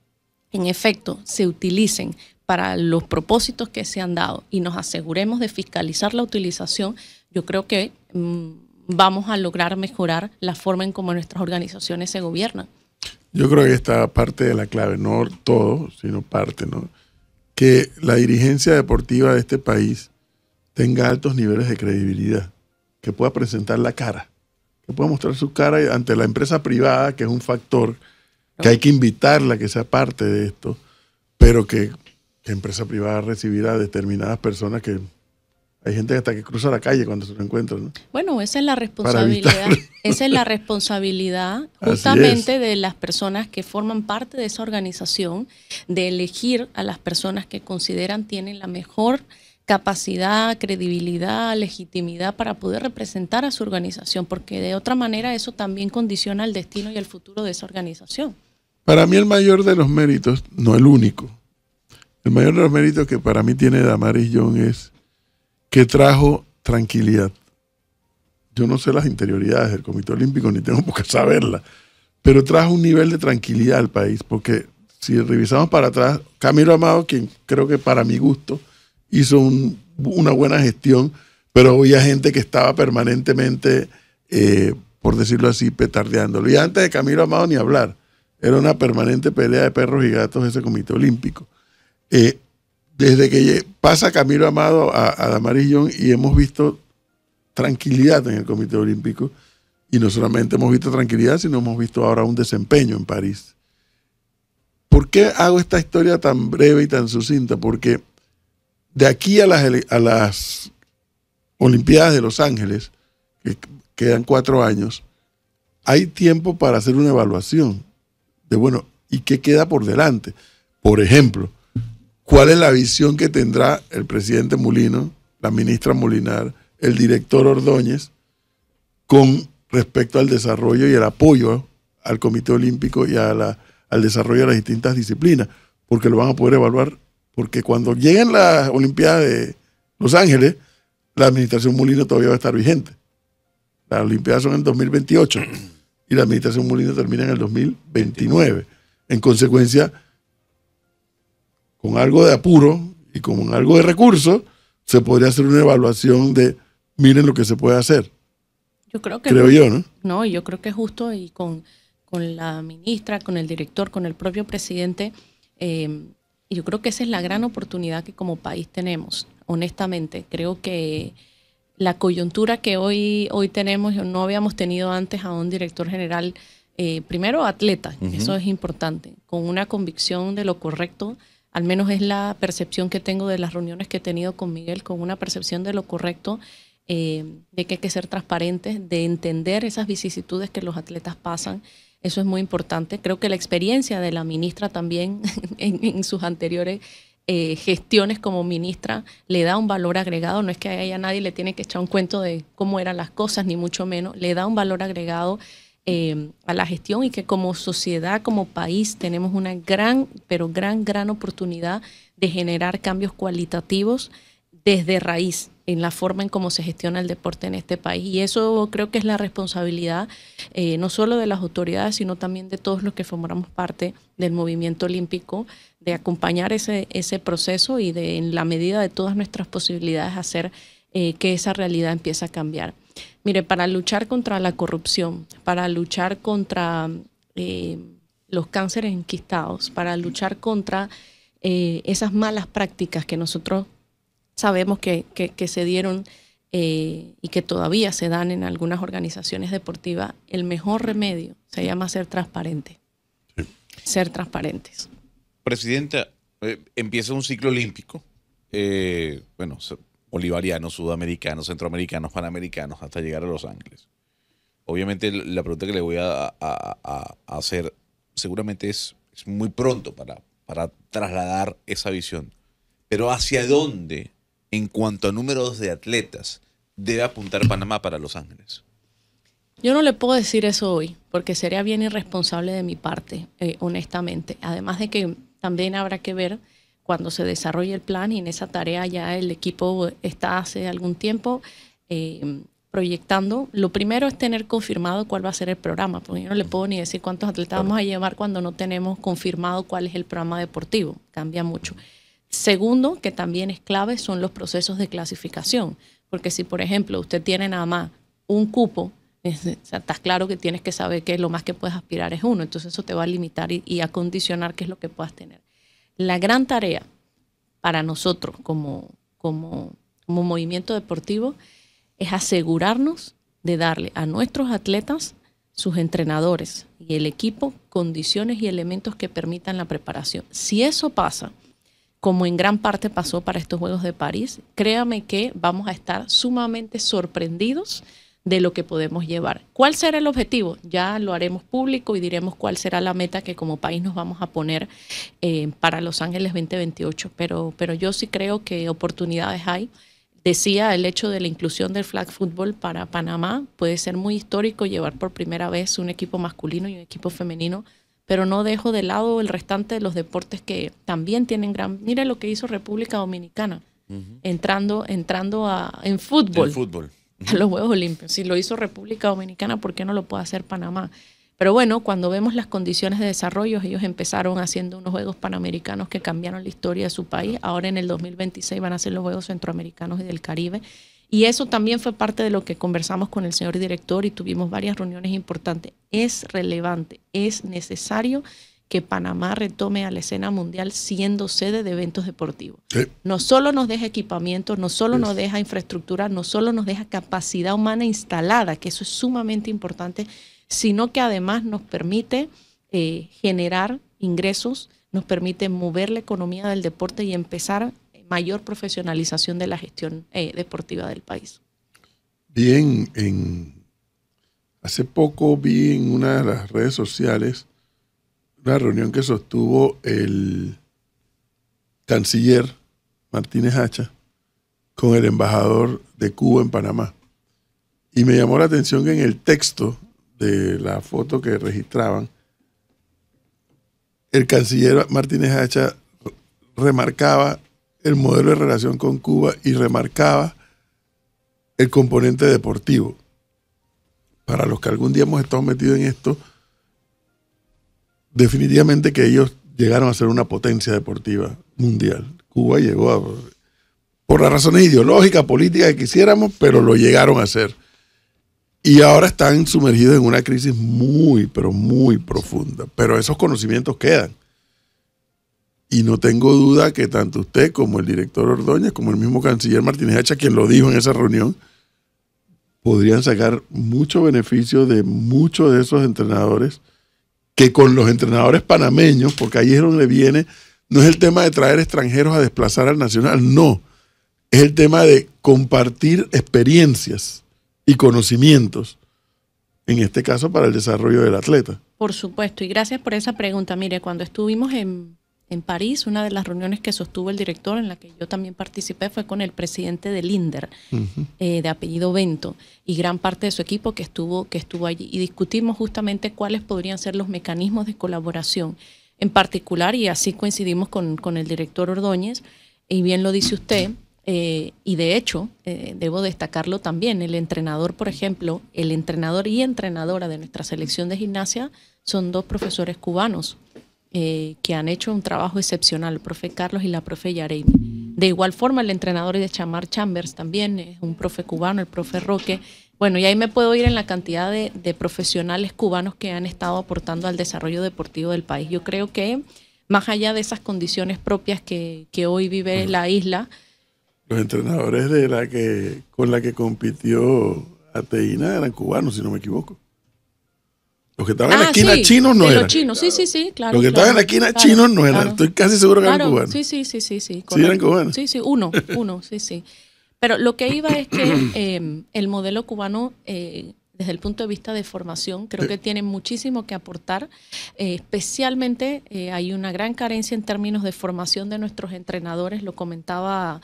Speaker 2: en efecto se utilicen para los propósitos que se han dado y nos aseguremos de fiscalizar la utilización, yo creo que mm, vamos a lograr mejorar la forma en cómo nuestras organizaciones se gobiernan. Yo creo que
Speaker 1: esta parte de la clave, no todo, sino parte, ¿no? Que la dirigencia deportiva de este país tenga altos niveles de credibilidad, que pueda presentar la cara, que pueda mostrar su cara ante la empresa privada, que es un factor que hay que invitarla que sea parte de esto, pero que empresa privada recibirá determinadas personas que hay gente hasta que cruza la calle cuando se lo encuentra.
Speaker 2: Bueno, esa es la responsabilidad. Esa es la responsabilidad justamente de las personas que forman parte de esa organización de elegir a las personas que consideran tienen la mejor capacidad, credibilidad, legitimidad para poder representar a su organización, porque de otra manera eso también condiciona el destino y el futuro de esa organización.
Speaker 1: Para mí el mayor de los méritos, no el único, el mayor mérito que para mí tiene Damaris John es que trajo tranquilidad. Yo no sé las interioridades del Comité Olímpico ni tengo por qué saberlas, pero trajo un nivel de tranquilidad al país, porque si revisamos para atrás, Camilo Amado, quien creo que para mi gusto hizo una buena gestión, pero había gente que estaba permanentemente, eh, por decirlo así, petardeándolo. Y antes de Camilo Amado ni hablar, era una permanente pelea de perros y gatos ese comité olímpico. Eh, desde que pasa Camilo Amado a, a Damarillón y hemos visto tranquilidad en el Comité Olímpico, y no solamente hemos visto tranquilidad, sino hemos visto ahora un desempeño en París. ¿Por qué hago esta historia tan breve y tan sucinta? Porque de aquí a las, a las Olimpiadas de Los Ángeles, que quedan cuatro años, hay tiempo para hacer una evaluación de, bueno, ¿y qué queda por delante? Por ejemplo, cuál es la visión que tendrá el presidente Mulino, la ministra Molinar, el director Ordóñez, con respecto al desarrollo y el apoyo al Comité Olímpico y la, al desarrollo de las distintas disciplinas, porque lo van a poder evaluar, porque cuando lleguen las Olimpiadas de Los Ángeles, la administración Molino todavía va a estar vigente. Las Olimpiadas son en 2028 y la administración Molino termina en el 2029. En consecuencia, con algo de apuro y con algo de recursos, se podría hacer una evaluación de miren lo que se puede hacer.
Speaker 2: Yo creo que. yo, ¿no? No, yo creo que es justo y con, con la ministra, con el director, con el propio presidente. Eh, yo creo que esa es la gran oportunidad que como país tenemos, honestamente. Creo que la coyuntura que hoy, hoy tenemos, no habíamos tenido antes a un director general, eh, primero atleta, eso es importante, con una convicción de lo correcto, al menos es la percepción que tengo de las reuniones que he tenido con Miguel, con una percepción de lo correcto, eh, de que hay que ser transparentes, de entender esas vicisitudes que los atletas pasan. Eso es muy importante. Creo que la experiencia de la ministra también en, sus anteriores eh, gestiones como ministra le da un valor agregado. No es que a nadie le tiene que echar un cuento de cómo eran las cosas, ni mucho menos. Le da un valor agregado Em, a la gestión y que como sociedad, como país, tenemos una gran, pero gran, gran oportunidad de generar cambios cualitativos desde raíz en la forma en cómo se gestiona el deporte en este país. Y eso creo que es la responsabilidad eh, no solo de las autoridades, sino también de todos los que formamos parte del movimiento olímpico, de acompañar ese, proceso y de, en la medida de todas nuestras posibilidades, hacer eh, que esa realidad empiece a cambiar. Mire, para luchar contra la corrupción, para luchar contra eh, los cánceres enquistados, para luchar contra eh, esas malas prácticas que nosotros sabemos que, se dieron eh, y que todavía se dan en algunas organizaciones deportivas, el mejor remedio se llama ser transparente. Ser transparentes.
Speaker 3: Presidenta, empieza un ciclo olímpico. bueno, bolivarianos, sudamericanos, centroamericanos, panamericanos, hasta llegar a Los Ángeles. Obviamente la pregunta que le voy a, hacer seguramente es, muy pronto para, trasladar esa visión, pero ¿hacia dónde en cuanto a números de atletas debe apuntar Panamá para Los Ángeles?
Speaker 2: Yo no le puedo decir eso hoy, porque sería bien irresponsable de mi parte, eh, honestamente. Además de que también habrá que ver cuando se desarrolla el plan y en esa tarea ya el equipo está hace algún tiempo eh, proyectando. Lo primero es tener confirmado cuál va a ser el programa, porque yo no le puedo ni decir cuántos atletas vamos a llevar cuando no tenemos confirmado cuál es el programa deportivo. Cambia mucho. Segundo, que también es clave, son los procesos de clasificación, porque si, por ejemplo, usted tiene nada más un cupo, estás claro que tienes que saber que lo más que puedes aspirar es uno, entonces eso te va a limitar y, y a condicionar qué es lo que puedas tener la gran tarea para nosotros como, movimiento deportivo es asegurarnos de darle a nuestros atletas, sus entrenadores y el equipo condiciones y elementos que permitan la preparación. Si eso pasa, como en gran parte pasó para estos Juegos de París, créame que vamos a estar sumamente sorprendidos de lo que podemos llevar. ¿Cuál será el objetivo? Ya lo haremos público y diremos cuál será la meta que como país nos vamos a poner eh, para Los Ángeles 2028, pero, pero yo sí creo que oportunidades hay. Decía el hecho de la inclusión del flag football para Panamá puede ser muy histórico llevar por primera vez un equipo masculino y un equipo femenino pero no dejo de lado el restante de los deportes que también tienen gran... Mira lo que hizo República Dominicana, entrando, entrando en fútbol. En fútbol. los Juegos Olímpicos. Si lo hizo República Dominicana, ¿por qué no lo puede hacer Panamá? Pero bueno, cuando vemos las condiciones de desarrollo, ellos empezaron haciendo unos Juegos Panamericanos que cambiaron la historia de su país. Ahora en el 2026 van a ser los Juegos Centroamericanos y del Caribe. Y eso también fue parte de lo que conversamos con el señor director y tuvimos varias reuniones importantes. Es relevante, es necesario que Panamá retome a la escena mundial siendo sede de eventos deportivos. No solo nos deja equipamiento, no solo nos deja infraestructura, no solo nos deja capacidad humana instalada, que eso es sumamente importante, sino que además nos permite eh, generar ingresos, nos permite mover la economía del deporte y empezar mayor profesionalización de la gestión eh, deportiva del país.
Speaker 1: Bien, en, hace poco vi en una de las redes sociales una reunión que sostuvo el canciller Martínez Hacha con el embajador de Cuba en Panamá. Y me llamó la atención que en el texto de la foto que registraban, el canciller Martínez Hacha remarcaba el modelo de relación con Cuba y remarcaba el componente deportivo. Para los que algún día hemos estado metidos en esto, definitivamente que ellos llegaron a ser una potencia deportiva mundial. Cuba llegó a, por las razones ideológicas, políticas que quisiéramos, pero lo llegaron a ser. Y ahora están sumergidos en una crisis muy, pero muy profunda. Pero esos conocimientos quedan. Y no tengo duda que tanto usted como el director Ordóñez, como el mismo canciller Martínez Hacha, quien lo dijo en esa reunión, podrían sacar mucho beneficio de muchos de esos entrenadores que con los entrenadores panameños, porque ahí es donde viene, no es el tema de traer extranjeros a desplazar al nacional, no, es el tema de compartir experiencias y conocimientos, en este caso para el desarrollo del atleta.
Speaker 2: Por supuesto, y gracias por esa pregunta. Mire, cuando estuvimos en en París, una de las reuniones que sostuvo el director, en la que yo también participé, fue con el presidente del INDER, eh, de apellido Bento, y gran parte de su equipo que estuvo, que estuvo allí. Y discutimos justamente cuáles podrían ser los mecanismos de colaboración. En particular, y así coincidimos con, el director Ordóñez, y bien lo dice usted, eh, y de hecho, eh, debo destacarlo también, el entrenador, por ejemplo, el entrenador y entrenadora de nuestra selección de gimnasia son dos profesores cubanos. Eh, que han hecho un trabajo excepcional, el profe Carlos y la profe Yaremi De igual forma, el entrenador de Chamar Chambers también es un profe cubano, el profe Roque. Bueno, y ahí me puedo ir en la cantidad de, profesionales cubanos que han estado aportando al desarrollo deportivo del país. Yo creo que más allá de esas condiciones propias que, hoy vive la isla.
Speaker 1: Los entrenadores de la que, con la que compitió Ateína eran cubanos, si no me equivoco. Los que estaban en la ah, esquina chino chinos no eran.
Speaker 2: Los que estaban en la esquina chino chinos no eran. Estoy casi seguro que eran cubanos. Sí, sí, sí, sí. Sí, ¿Sí eran cubanos. Sí, sí, uno, uno, sí, sí. Pero lo que iba es que em, el modelo cubano, eh, desde el punto de vista de formación, creo que tiene muchísimo que aportar. Eh, especialmente eh, hay una gran carencia en términos de formación de nuestros entrenadores. Lo comentaba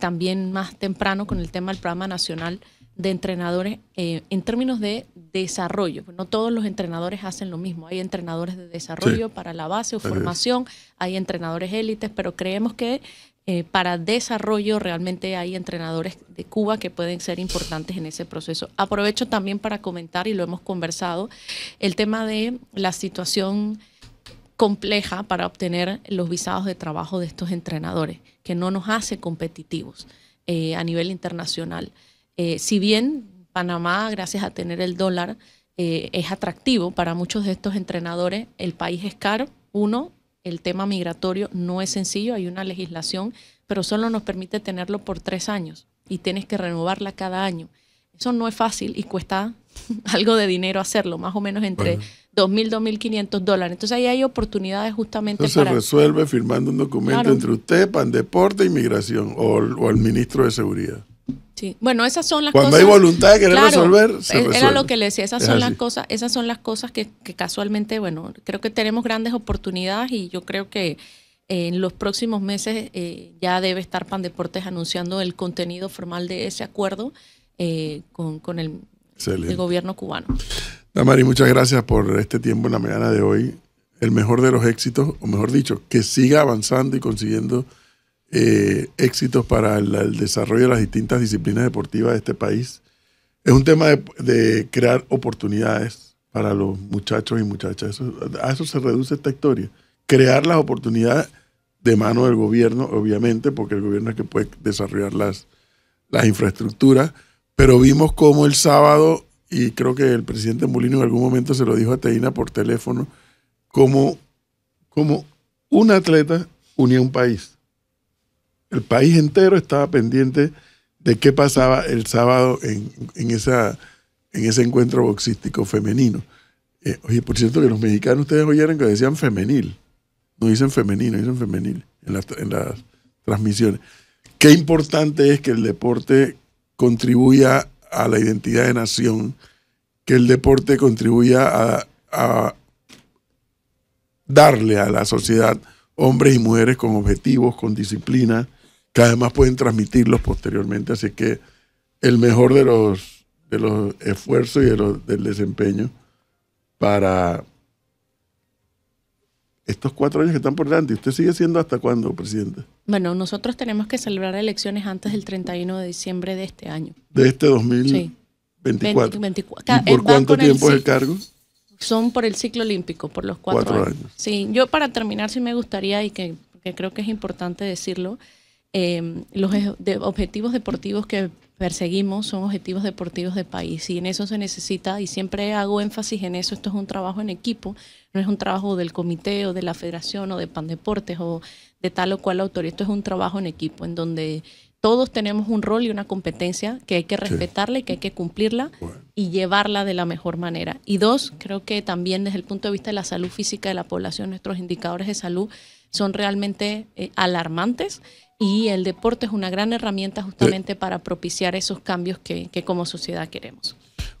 Speaker 2: también más temprano con el tema del programa nacional de entrenadores eh, en términos de desarrollo. No todos los entrenadores hacen lo mismo. Hay entrenadores de desarrollo para la base o formación, hay entrenadores élites, pero creemos que eh, para desarrollo realmente hay entrenadores de Cuba que pueden ser importantes en ese proceso. Aprovecho también para comentar, y lo hemos conversado, el tema de la situación compleja para obtener los visados de trabajo de estos entrenadores, que no nos hace competitivos eh, a nivel internacional. Eh, si bien Panamá, gracias a tener el dólar, eh, es atractivo para muchos de estos entrenadores, el país es caro, uno, el tema migratorio no es sencillo, hay una legislación, pero solo nos permite tenerlo por tres años y tienes que renovarla cada año. Eso no es fácil y cuesta algo de dinero hacerlo, más o menos entre dos 2.000, 2.500 dólares. Entonces ahí hay oportunidades justamente Eso para... se
Speaker 1: resuelve firmando un documento entre usted, PAN Deporte y Migración o, o el ministro de Seguridad.
Speaker 2: Bueno, esas son las Cuando cosas. Cuando hay voluntad de querer resolver, Era lo que le decía, esas son las cosas, esas son las cosas que, casualmente, bueno, creo que tenemos grandes oportunidades y yo creo que eh, en los próximos meses eh, ya debe estar Pandeportes anunciando el contenido formal de ese acuerdo eh, con, el, el, gobierno cubano.
Speaker 1: Damari, muchas gracias por este tiempo en la mañana de hoy. El mejor de los éxitos, o mejor dicho, que siga avanzando y consiguiendo eh, éxitos para el, desarrollo de las distintas disciplinas deportivas de este país. Es un tema de, crear oportunidades para los muchachos y muchachas. a eso se reduce esta historia. Crear las oportunidades de mano del gobierno, obviamente, porque el gobierno es que puede desarrollar las, las infraestructuras. Pero vimos como el sábado, y creo que el presidente Molino en algún momento se lo dijo a Teina por teléfono, como un atleta unía un país el país entero estaba pendiente de qué pasaba el sábado en, esa, en ese encuentro boxístico femenino. Eh, por cierto que los mexicanos ustedes oyeron que decían femenil. No dicen femenino, dicen femenil en las, transmisiones. Qué importante es que el deporte contribuya a la identidad de nación, que el deporte contribuya a darle a la sociedad hombres y mujeres con objetivos, con disciplina, además pueden transmitirlos posteriormente. Así que el mejor de los, de los esfuerzos y del desempeño para estos cuatro años que están por delante. ¿Usted sigue siendo hasta cuándo, presidente?
Speaker 2: Bueno, nosotros tenemos que celebrar elecciones antes del 31 de diciembre de este año. ¿De este 2024? Sí. Ah, ¿Por cuánto tiempo es el cargo? Son por el ciclo olímpico, por los cuatro, años. Sí, yo para terminar sí me gustaría y que creo que es importante decirlo, Em, los objetivos deportivos que perseguimos son objetivos deportivos de país y en eso se necesita, y siempre hago énfasis en eso, esto es un trabajo en equipo, no es un trabajo del comité o de la federación o de pan deportes o de tal o cual autoridad, esto es un trabajo en equipo en donde todos tenemos un rol y una competencia que hay que respetarla y que hay que cumplirla y llevarla de la mejor manera. Y dos, creo que también desde el punto de vista de la salud física de la población, nuestros indicadores de salud son realmente eh, alarmantes y el deporte es una gran herramienta justamente para propiciar esos cambios que, como sociedad queremos.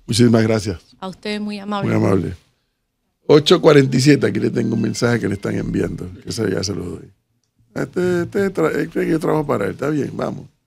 Speaker 1: Muchísimas gracias.
Speaker 2: A ustedes muy amable. Muy amable.
Speaker 1: 8.47, aquí le tengo un mensaje que le están enviando, que ya se los doy.
Speaker 2: Este, este, el
Speaker 1: este, trabajo para él, está bien, vamos.